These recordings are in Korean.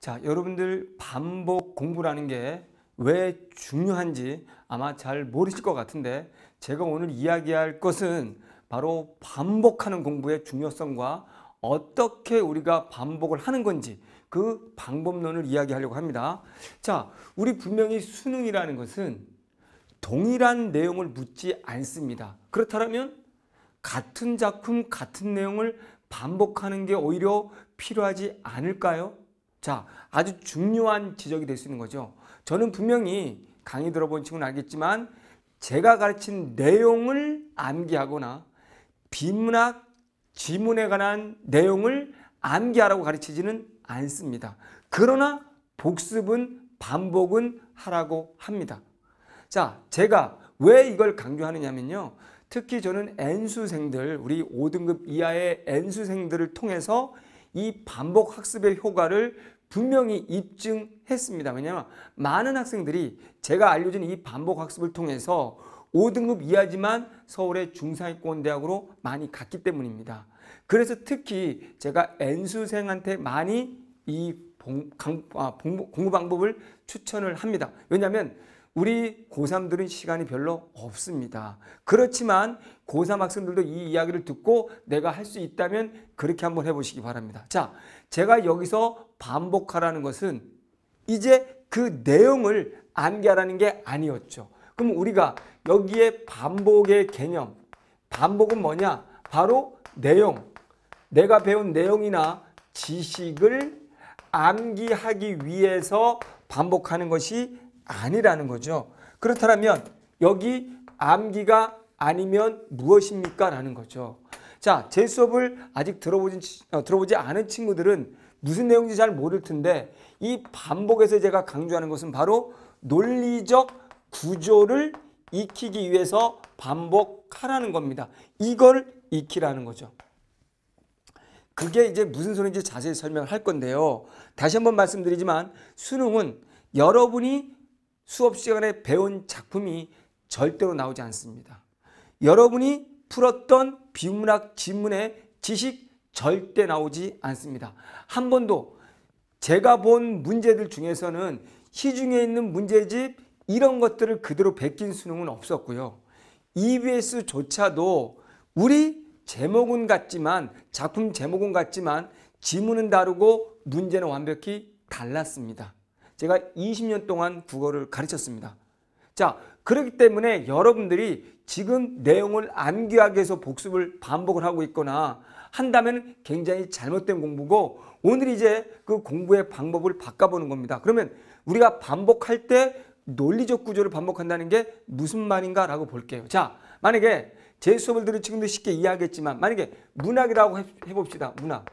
자, 여러분들 반복 공부라는 게 왜 중요한지 아마 잘 모르실 것 같은데 제가 오늘 이야기할 것은 바로 반복하는 공부의 중요성과 어떻게 우리가 반복을 하는 건지 그 방법론을 이야기하려고 합니다. 자, 우리 분명히 수능이라는 것은 동일한 내용을 묻지 않습니다. 그렇다면 같은 작품, 같은 내용을 반복하는 게 오히려 필요하지 않을까요? 자, 아주 중요한 지적이 될 수 있는 거죠. 저는 분명히 강의 들어본 친구는 알겠지만 제가 가르친 내용을 암기하거나 비문학, 지문에 관한 내용을 암기하라고 가르치지는 않습니다. 그러나 복습은 반복은 하라고 합니다. 자, 제가 왜 이걸 강조하느냐면요. 특히 저는 N수생들, 우리 5등급 이하의 N수생들을 통해서 이 반복 학습의 효과를 분명히 입증했습니다. 왜냐하면 많은 학생들이 제가 알려준 이 반복 학습을 통해서 5등급 이하지만 서울의 중상위권 대학으로 많이 갔기 때문입니다. 그래서 특히 제가 N수생한테 많이 이 공, 아, 공부 방법을 추천을 합니다. 왜냐하면 우리 고3들은 시간이 별로 없습니다. 그렇지만 고3 학생들도 이 이야기를 듣고 내가 할 수 있다면 그렇게 한번 해보시기 바랍니다. 자, 제가 여기서 반복하라는 것은 이제 그 내용을 암기하라는 게 아니었죠. 그럼 우리가 여기에 반복의 개념, 반복은 뭐냐? 바로 내용, 내가 배운 내용이나 지식을 암기하기 위해서 반복하는 것이 아니라는 거죠. 그렇다면 여기 암기가 아니면 무엇입니까? 라는 거죠. 자, 제 수업을 아직 들어보진, 어, 들어보지 않은 친구들은 무슨 내용인지 잘 모를 텐데 이 반복에서 제가 강조하는 것은 바로 논리적 구조를 익히기 위해서 반복하라는 겁니다. 이걸 익히라는 거죠. 그게 이제 무슨 소리인지 자세히 설명할 을 건데요. 다시 한번 말씀드리지만 수능은 여러분이 수업 시간에 배운 작품이 절대로 나오지 않습니다. 여러분이 풀었던 비문학 지문의 지식 절대 나오지 않습니다. 한 번도 제가 본 문제들 중에서는 시중에 있는 문제집 이런 것들을 그대로 베낀 수능은 없었고요. EBS조차도 우리 제목은 같지만 작품 제목은 같지만 지문은 다르고 문제는 완벽히 달랐습니다. 제가 20년 동안 국어를 가르쳤습니다. 자, 그렇기 때문에 여러분들이 지금 내용을 암기하기 위해서 복습을 반복을 하고 있거나 한다면 굉장히 잘못된 공부고 오늘 이제 그 공부의 방법을 바꿔보는 겁니다. 그러면 우리가 반복할 때 논리적 구조를 반복한다는 게 무슨 말인가 라고 볼게요. 자, 만약에 제 수업을 들으 친구들 쉽게 이해하겠지만 만약에 문학이라고 해봅시다. 문학.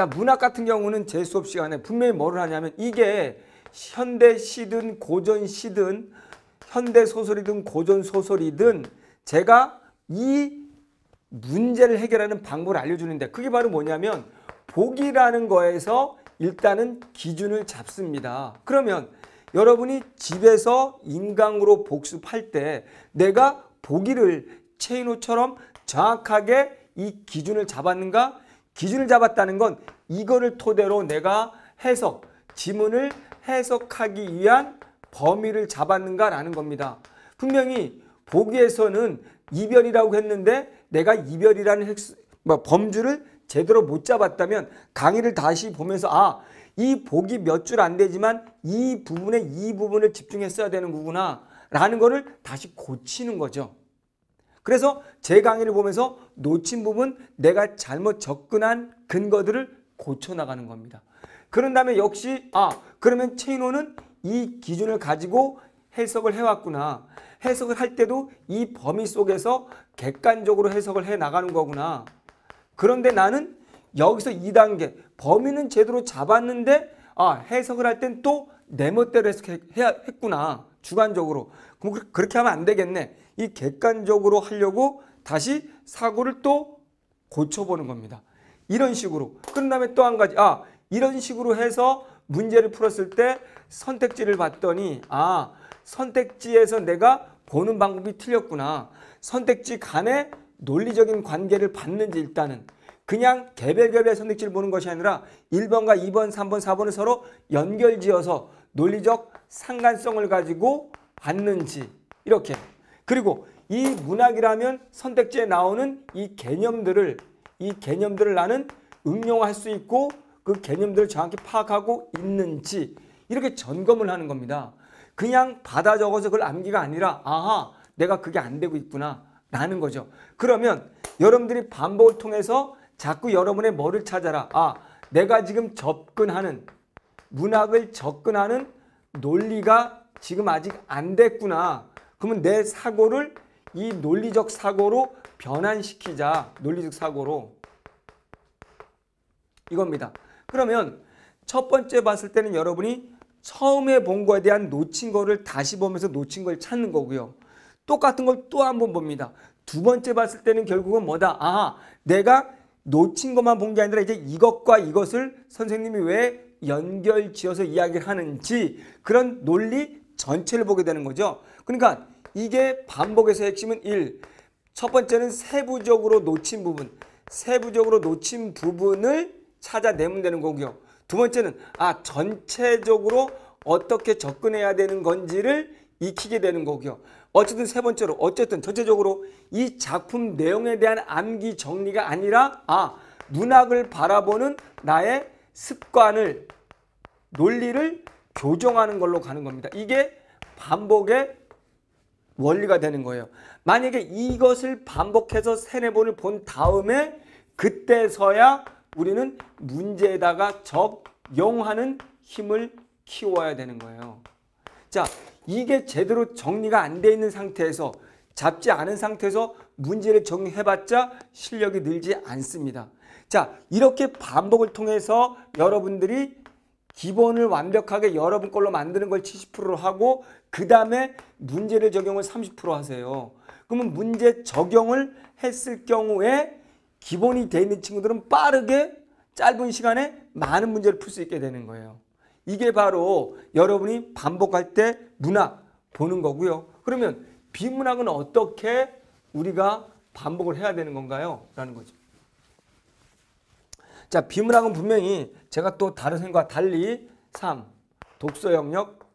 자 문학 같은 경우는 제 수업 시간에 분명히 뭐를 하냐면 이게 현대 시든 고전 시든 현대 소설이든 고전 소설이든 제가 이 문제를 해결하는 방법을 알려주는데 그게 바로 뭐냐면 보기라는 거에서 일단은 기준을 잡습니다. 그러면 여러분이 집에서 인강으로 복습할 때 내가 보기를 체인호처럼 정확하게 이 기준을 잡았는가 기준을 잡았다는 건 이거를 토대로 내가 해석, 지문을 해석하기 위한 범위를 잡았는가라는 겁니다. 분명히 보기에서는 이별이라고 했는데 내가 이별이라는 핵수, 뭐 범주를 제대로 못 잡았다면 강의를 다시 보면서 아, 이 보기 몇 줄 안 되지만 이 부분에 이 부분을 집중했어야 되는 거구나 라는 거를 다시 고치는 거죠. 그래서 제 강의를 보면서 놓친 부분 내가 잘못 접근한 근거들을 고쳐나가는 겁니다. 그런 다음에 역시 아 그러면 체인호는 이 기준을 가지고 해석을 해왔구나. 해석을 할 때도 이 범위 속에서 객관적으로 해석을 해나가는 거구나. 그런데 나는 여기서 2단계 범위는 제대로 잡았는데 아 해석을 할 땐 또 내 멋대로 해석해야 했구나. 주관적으로. 그럼 그렇게 하면 안 되겠네. 이 객관적으로 하려고 다시 사고를 또 고쳐보는 겁니다. 이런 식으로. 그 다음에 또 한 가지. 아, 이런 식으로 해서 문제를 풀었을 때 선택지를 봤더니 아, 선택지에서 내가 보는 방법이 틀렸구나. 선택지 간에 논리적인 관계를 봤는지 일단은 그냥 개별개별 선택지를 보는 것이 아니라 1번과 2번, 3번, 4번을 서로 연결지어서 논리적 상관성을 가지고 봤는지 이렇게 그리고 이 문학이라면 선택지에 나오는 이 개념들을 이 개념들을 나는 응용할 수 있고 그 개념들을 정확히 파악하고 있는지 이렇게 점검을 하는 겁니다. 그냥 받아 적어서 그걸 암기가 아니라 아하 내가 그게 안 되고 있구나 라는 거죠. 그러면 여러분들이 반복을 통해서 자꾸 여러분의 뭐를 찾아라. 아 내가 지금 접근하는 문학을 접근하는 논리가 지금 아직 안 됐구나. 그러면 내 사고를 이 논리적 사고로 변환시키자. 논리적 사고로. 이겁니다. 그러면 첫 번째 봤을 때는 여러분이 처음에 본 거에 대한 놓친 거를 다시 보면서 놓친 걸 찾는 거고요. 똑같은 걸 또 한 번 봅니다. 두 번째 봤을 때는 결국은 뭐다? 아, 내가 놓친 것만 본 게 아니라 이제 이것과 이것을 선생님이 왜 연결 지어서 이야기를 하는지 그런 논리 전체를 보게 되는 거죠. 그러니까 이게 반복에서 핵심은 1. 첫 번째는 세부적으로 놓친 부분. 세부적으로 놓친 부분을 찾아내면 되는 거고요. 두 번째는 아 전체적으로 어떻게 접근해야 되는 건지를 익히게 되는 거고요. 어쨌든 세 번째로 어쨌든 전체적으로 이 작품 내용에 대한 암기 정리가 아니라 아 문학을 바라보는 나의 습관을 논리를 교정하는 걸로 가는 겁니다. 이게 반복의 원리가 되는 거예요. 만약에 이것을 반복해서 세네 번을 본 다음에 그때서야 우리는 문제에다가 적용하는 힘을 키워야 되는 거예요. 자, 이게 제대로 정리가 안 돼 있는 상태에서 잡지 않은 상태에서 문제를 적용해봤자 실력이 늘지 않습니다. 자, 이렇게 반복을 통해서 여러분들이 기본을 완벽하게 여러분 걸로 만드는 걸 70%로 하고 그 다음에 문제를 적용을 30% 하세요. 그러면 문제 적용을 했을 경우에 기본이 돼 있는 친구들은 빠르게 짧은 시간에 많은 문제를 풀 수 있게 되는 거예요. 이게 바로 여러분이 반복할 때 문학 보는 거고요. 그러면 비문학은 어떻게 우리가 반복을 해야 되는 건가요? 라는 거죠. 자, 비문학은 분명히 제가 또 다른 생각과 달리 3. 독서 영역.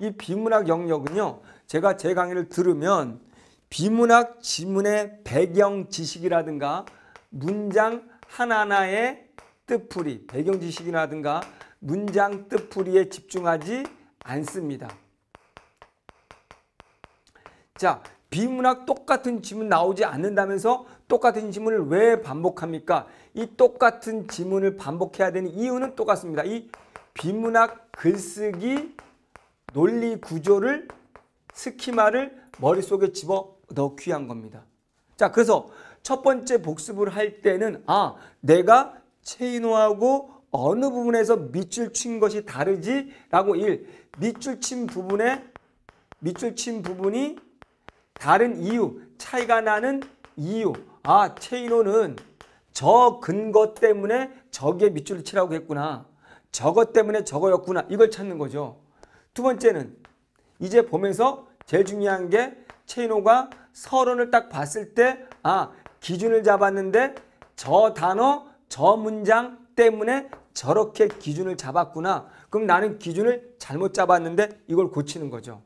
이 비문학 영역은요. 제가 제 강의를 들으면 비문학 지문의 배경 지식이라든가 문장 하나하나의 뜻풀이, 배경 지식이라든가 문장 뜻풀이에 집중하지 않습니다. 자, 비문학 똑같은 지문 나오지 않는다면서 똑같은 지문을 왜 반복합니까? 이 똑같은 지문을 반복해야 되는 이유는 똑같습니다. 이 비문학 글쓰기 논리 구조를 스키마를 머릿속에 집어 넣기 위한 겁니다. 자, 그래서 첫 번째 복습을 할 때는 아, 내가 체인호하고 어느 부분에서 밑줄 친 것이 다르지? 라고 1. 밑줄 친 부분에 밑줄 친 부분이 다른 이유, 차이가 나는 이유. 아, 체인호는 저 근거 때문에 저게 밑줄을 치라고 했구나. 저것 때문에 저거였구나. 이걸 찾는 거죠. 두 번째는 이제 보면서 제일 중요한 게 체인호가 서론을 딱 봤을 때 아, 기준을 잡았는데 저 단어, 저 문장 때문에 저렇게 기준을 잡았구나. 그럼 나는 기준을 잘못 잡았는데 이걸 고치는 거죠.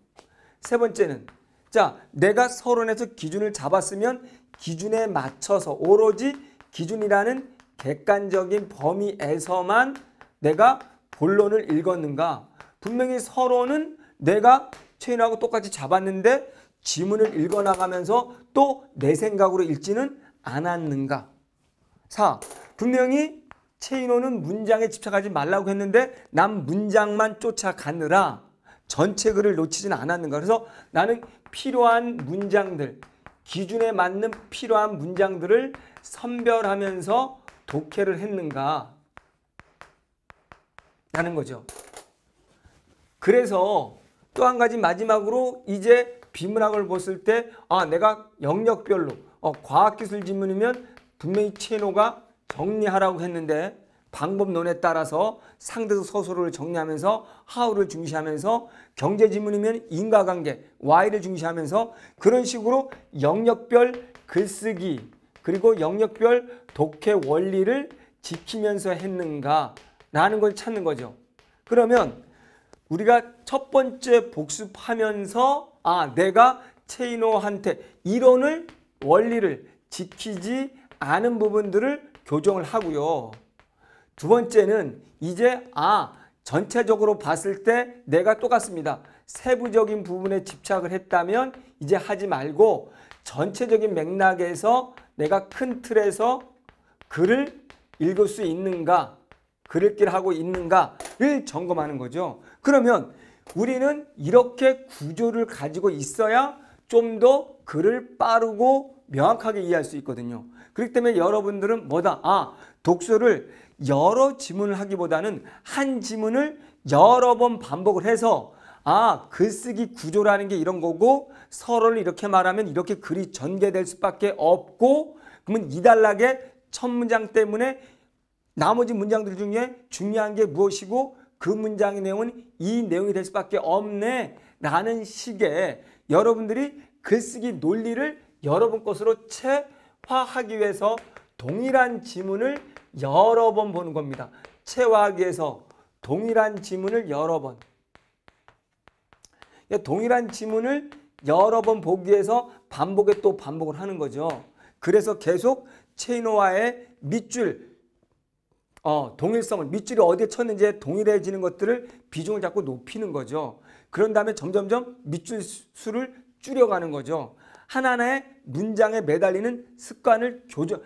세 번째는 자, 내가 서론에서 기준을 잡았으면 기준에 맞춰서 오로지 기준이라는 객관적인 범위에서만 내가 본론을 읽었는가 분명히 서로는 내가 체인하고 똑같이 잡았는데 지문을 읽어나가면서 또 내 생각으로 읽지는 않았는가 4. 분명히 체인호는 문장에 집착하지 말라고 했는데 난 문장만 쫓아가느라 전체 글을 놓치진 않았는가 그래서 나는 필요한 문장들 기준에 맞는 필요한 문장들을 선별하면서 독해를 했는가 라는 거죠. 그래서 또 한 가지 마지막으로 이제 비문학을 봤을 때아 내가 영역별로 어, 과학기술 지문이면 분명히 체노가 정리하라고 했는데 방법론에 따라서 상대적 서술을 정리하면서 하우를 중시하면서 경제 지문이면 인과관계 why를 중시하면서 그런 식으로 영역별 글쓰기 그리고 영역별 독해 원리를 지키면서 했는가라는 걸 찾는 거죠. 그러면 우리가 첫 번째 복습하면서 아 내가 체이노한테 이론을 원리를 지키지 않은 부분들을 교정을 하고요. 두 번째는 이제 아 전체적으로 봤을 때 내가 똑같습니다. 세부적인 부분에 집착을 했다면 이제 하지 말고 전체적인 맥락에서 내가 큰 틀에서 글을 읽을 수 있는가 글을 읽기를 하고 있는가를 점검하는 거죠. 그러면 우리는 이렇게 구조를 가지고 있어야 좀 더 글을 빠르고 명확하게 이해할 수 있거든요. 그렇기 때문에 여러분들은 뭐다? 아, 독서를 여러 지문을 하기보다는 한 지문을 여러 번 반복을 해서 아 글쓰기 그 구조라는 게 이런 거고 서로를 이렇게 말하면 이렇게 글이 전개될 수밖에 없고 그러면 이단락의 첫 문장 때문에 나머지 문장들 중에 중요한 게 무엇이고 그 문장의 내용은 이 내용이 될 수밖에 없네 라는 식의 여러분들이 글쓰기 논리를 여러분 것으로 체화하기 위해서 동일한 지문을 여러 번 보는 겁니다. 체화학에서 동일한 지문을 여러 번. 동일한 지문을 여러 번 보기 위해서 반복에 또 반복을 하는 거죠. 그래서 계속 체인호와의 밑줄, 어, 동일성을, 밑줄이 어디에 쳤는지 동일해지는 것들을 비중을 자꾸 높이는 거죠. 그런 다음에 점점점 밑줄 수를 줄여가는 거죠. 하나하나의 문장에 매달리는 습관을 교정,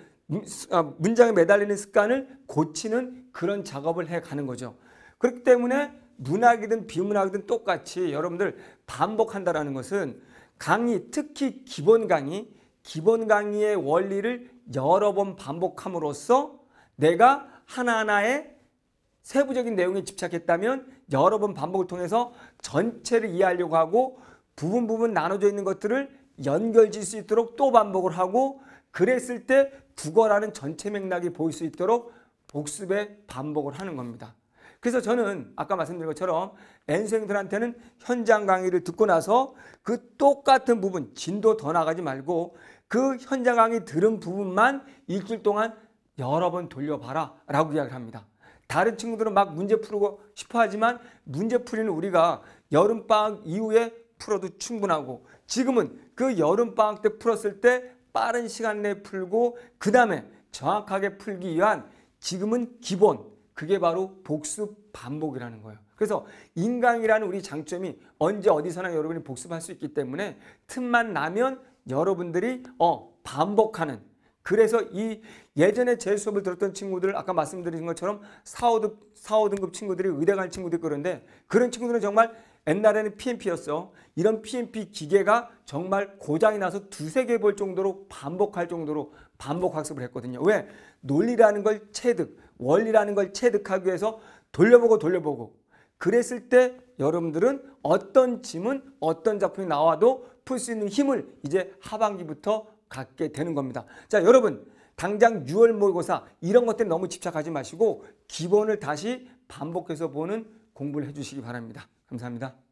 아, 문장에 매달리는 습관을 고치는 그런 작업을 해가는 거죠. 그렇기 때문에 문학이든 비문학이든 똑같이 여러분들 반복한다라는 것은 강의, 특히 기본 강의, 기본 강의의 원리를 여러 번 반복함으로써 내가 하나하나의 세부적인 내용에 집착했다면 여러 번 반복을 통해서 전체를 이해하려고 하고 부분 부분 나눠져 있는 것들을 연결질 수 있도록 또 반복을 하고 그랬을 때 국어라는 전체 맥락이 보일 수 있도록 복습에 반복을 하는 겁니다. 그래서 저는 아까 말씀드린 것처럼 N생들한테는 현장 강의를 듣고 나서 그 똑같은 부분, 진도 더 나가지 말고 그 현장 강의 들은 부분만 일주일 동안 여러 번 돌려봐라 라고 이야기를 합니다. 다른 친구들은 막 문제 풀고 싶어 하지만 문제 풀이는 우리가 여름방학 이후에 풀어도 충분하고 지금은 그 여름방학 때 풀었을 때 빠른 시간 내에 풀고 그 다음에 정확하게 풀기 위한 지금은 기본 그게 바로 복습 반복이라는 거예요. 그래서 인강이라는 우리 장점이 언제 어디서나 여러분이 복습할 수 있기 때문에 틈만 나면 여러분들이 어 반복하는 그래서 이 예전에 제 수업을 들었던 친구들 아까 말씀드린 것처럼 4, 5등, 4, 5등급 친구들이 의대 간 친구들 그런데 그런 친구들은 정말 옛날에는 PMP였어. 이런 PMP 기계가 정말 고장이 나서 두세 개 볼 정도로 반복할 정도로 반복 학습을 했거든요. 왜? 논리라는 걸 체득, 원리라는 걸 체득하기 위해서 돌려보고 돌려보고 그랬을 때 여러분들은 어떤 짐은 어떤 작품이 나와도 풀 수 있는 힘을 이제 하반기부터 갖게 되는 겁니다. 자 여러분 당장 6월 모의고사 이런 것들 너무 집착하지 마시고 기본을 다시 반복해서 보는 공부를 해주시기 바랍니다. 감사합니다.